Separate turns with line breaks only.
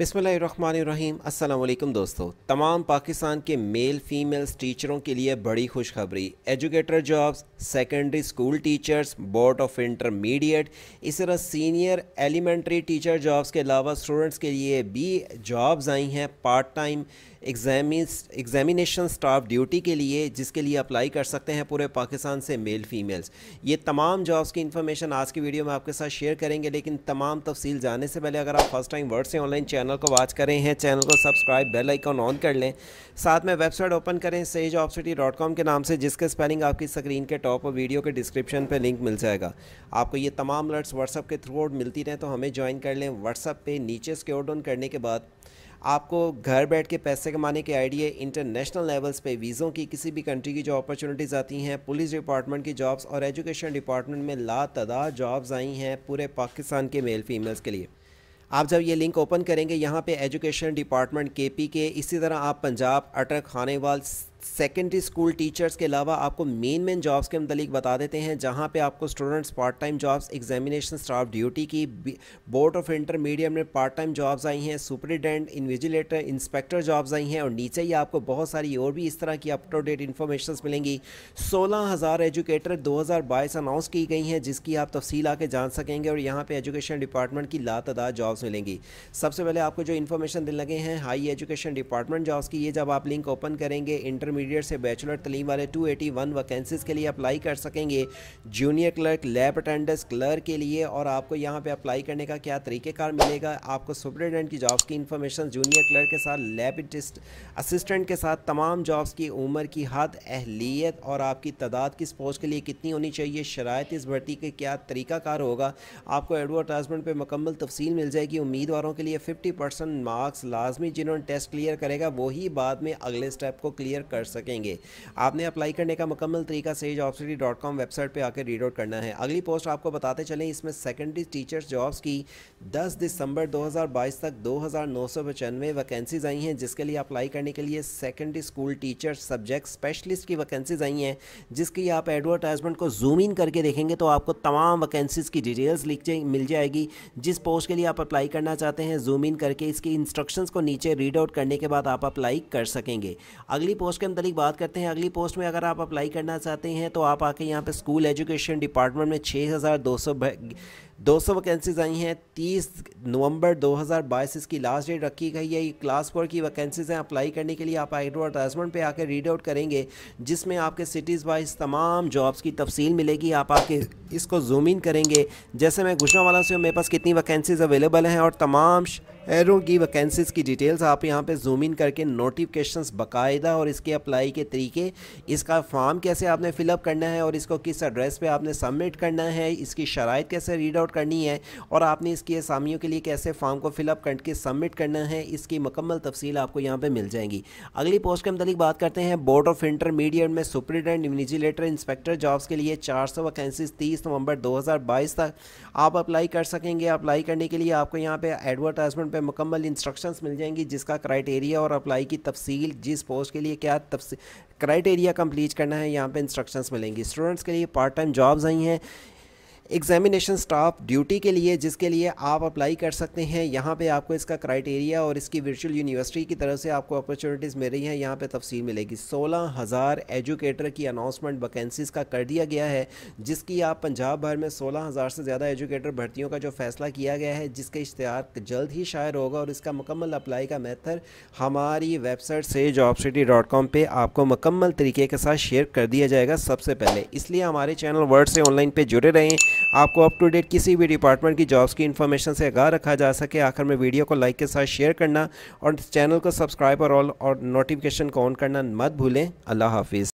अस्सलाम अल्लाम दोस्तों तमाम पाकिस्तान के मेल फीमेल्स टीचरों के लिए बड़ी खुशखबरी educator jobs secondary school teachers board of intermediate इस तरह सीनियर एलिमेंट्री टीचर जॉब्स के अलावा स्टूडेंट्स के लिए भी जॉब्स आई हैं पार्ट टाइम एग्जामी एग्जामिनेशन स्टाफ ड्यूटी के लिए जिसके लिए अप्लाई कर सकते हैं पूरे पाकिस्तान से मेल फीमेल्स ये तमाम जॉब्स की इन्फॉर्मेशन आज की वीडियो में आपके साथ शेयर करेंगे लेकिन तमाम तफसील जाने से पहले अगर आप फर्स्ट टाइम वर्ड से ऑनलाइन चैनल चैनल को वॉच करें हैं चैनल को सब्सक्राइब बेल आइकॉन ऑन कर लें साथ में वेबसाइट ओपन करें sage of city dot com के नाम से जिसके स्पेलिंग आपकी स्क्रीन के टॉप और वीडियो के डिस्क्रिप्शन पर लिंक मिल जाएगा आपको ये तमाम अलर्ट्स व्हाट्सअप के थ्रू मिलती रहें तो हमें ज्वाइन कर लें व्हाट्सअप पर नीचे स्क्योर डाउन करने के बाद आपको घर बैठ के पैसे कमाने के आइडिया इंटरनेशनल लेवल्स पे वीज़ों की किसी भी कंट्री की जो अपॉर्चुनिटीज़ आती हैं पुलिस डिपार्टमेंट की जॉब्स और एजुकेशन डिपार्टमेंट में ला तदा जॉब्स आई हैं पूरे पाकिस्तान के मेल फीमेल्स के लिए आप जब ये लिंक ओपन करेंगे यहाँ पे एजुकेशन डिपार्टमेंट के पी के इसी तरह आप पंजाब अटक खानेवाल सेकेंडरी स्कूल टीचर्स के अलावा आपको मेन मेन जॉब्स के मतलब बता देते हैं जहाँ पे आपको students part time jobs examination staff duty की बोर्ड ऑफ इंटरमीडियट में पार्ट टाइम जॉब्स आई हैं सुपरिटेंडेंट इन्विजिलेटर इंस्पेक्टर जॉब्स आई हैं और नीचे ही आपको बहुत सारी और भी इस तरह की अप टू डेट इन्फॉर्मेशन मिलेंगी सोलह हज़ार एजुकेटर दो हज़ार बाईस अनाउंस की गई हैं जिसकी आप तफसील आके जान सकेंगे और यहाँ पर एजुकेशन डिपार्टमेंट की लातदाद जॉब्स मिलेंगी सबसे पहले आपको जो इन्फॉर्मेशन दिल लगे हैं हाई एजुकेशन डिपार्टमेंट जॉब्स की ये जब आप लिंक ओपन करेंगे इंटर इंटरमीडिएट से बैचलर तलीम वाले 281 वैकेंसीज़ के लिए अप्लाई कर सकेंगे junior clerk lab attendance clerk के लिए और आपको यहाँ पे अप्लाई करने का क्या तरीक़ेकार मिलेगा आपको सुप्रिटेंडेंट की जॉब्स की इन्फॉर्मेशन जूनियर क्लर्क के साथ लैब असिस्टेंट के साथ तमाम जॉब्स की उम्र की हद अहलीत और आपकी तादाद किस पोस्ट के लिए कितनी होनी चाहिए शरात इस भर्ती के क्या तरीक़ाकार होगा आपको एडवर्टाइजमेंट पर मुकम्मल तफसील मिल जाएगी उम्मीदवारों के लिए फिफ्टी मार्क्स लाजमी जिन्होंने टेस्ट क्लियर करेगा वही बाद में अगले स्टेप को क्लियर कर कर सकेंगे आपने अप्लाई करने का मुकम्मल तरीका सेज ऑप्सिटी डॉट कॉम वेबसाइट पर आकर रीड आउट करना है अगली पोस्ट आपको बताते चलें इसमें सेकेंडरी टीचर्स जॉब्स की दस दिसंबर दो हज़ार बाईस तक दो हज़ार नौ सौ पचानवे वैकेंसीज आई हैं जिसके लिए अप्लाई करने के लिए secondary school teacher subject specialist की वैकेंसीज आई हैं जिसकी आप एडवर्टाइजमेंट को जूम इन करके देखेंगे तो आपको तमाम वैकेंसीज की डिटेल्स लिख जाए मिल जाएगी जिस पोस्ट के लिए आप अप्लाई करना चाहते हैं जूम इन करके इसकी इंस्ट्रक्शंस को नीचे रीड आउट करने के बाद आप अप्लाई कर सकेंगे अगली पोस्ट के मुतलिक बात करते हैं अगली पोस्ट में अगर आप अप्लाई करना चाहते हैं तो आप आके यहाँ पे स्कूल एजुकेशन डिपार्टमेंट में छः हज़ार दो सौ 200 वैकेंसीज आई हैं 30 नवंबर 2022 इसकी लास्ट डेट रखी गई है ये क्लास फोर की वैकेंसीज हैं अप्लाई करने के लिए आप एडवर्टाइजमेंट पे आकर रीड आउट करेंगे जिसमें आपके सिटीज़ वाइज तमाम जॉब्स की तफसील मिलेगी आप आके इसको जूम इन करेंगे जैसे मैं गुजरा वाला से हूँ मेरे पास कितनी वैकेंसीज अवेलेबल हैं और तमाम शहरों की वैकेंसीज़ की डिटेल्स आप यहाँ पे जूम इन करके नोटिफिकेशंस बाकायदा और इसके अप्लाई के तरीके इसका फॉर्म कैसे आपने फिलअप करना है और इसको किस एड्रेस पे आपने सबमिट करना है इसकी शराइ कैसे रीड आउट करनी है और आपने इसकी असामियों के लिए कैसे फॉर्म को फिलअप करके सबमिट करना है इसकी मकम्मल तफसील आपको यहाँ पर मिल जाएगी अगली पोस्ट के मतलब बात करते हैं बोर्ड ऑफ इंटरमीडिएट में सुप्रिटेंडेंट इविजिलेटर इंस्पेक्टर जॉब्स के लिए चार सौ वैकेंसीज तीस नवंबर दो तक आप अप्लाई कर सकेंगे अप्लाई करने के लिए आपको यहाँ पर एडवर्टाइजमेंट पर मुकम्मल इंस्ट्रक्शन मिल जाएंगी जिसका क्राइटेरिया और अप्लाई की तफसील जिस पोस्ट के लिए क्या क्राइटेरिया कंप्लीट करना है यहाँ पे इंस्ट्रक्शंस मिलेंगी स्टूडेंट्स के लिए पार्ट टाइम जॉब्स आई हैं एग्जामिनेशन स्टाफ ड्यूटी के लिए जिसके लिए आप अप्लाई कर सकते हैं यहाँ पे आपको इसका क्राइटेरिया और इसकी वर्चुअल यूनिवर्सिटी की तरफ से आपको अपॉर्चुनिटीज़ मिल रही हैं यहाँ पे तफसील मिलेगी सोलह हज़ार एजुकेटर की अनाउंसमेंट वैकेंसीज़ का कर दिया गया है जिसकी आप पंजाब भर में सोलह हज़ार से ज़्यादा एजुकेटर भर्तियों का जो फैसला किया गया है जिसके इश्तहार जल्द ही शायर होगा और इसका मुकम्मल अप्लाई का मैथर हमारी वेबसाइट से जॉब सिटी डॉट कॉम पर आपको मुकम्मल तरीके के साथ शेयर कर दिया जाएगा सबसे पहले इसलिए हमारे चैनल वर्ड से ऑनलाइन पर जुड़े रहें आपको अप टू डेट किसी भी डिपार्टमेंट की जॉब्स की इन्फॉर्मेशन से आगा रखा जा सके आखिर में वीडियो को लाइक के साथ शेयर करना और चैनल को सब्सक्राइब और ऑल और नोटिफिकेशन को ऑन करना मत भूलें अल्लाह हाफिज़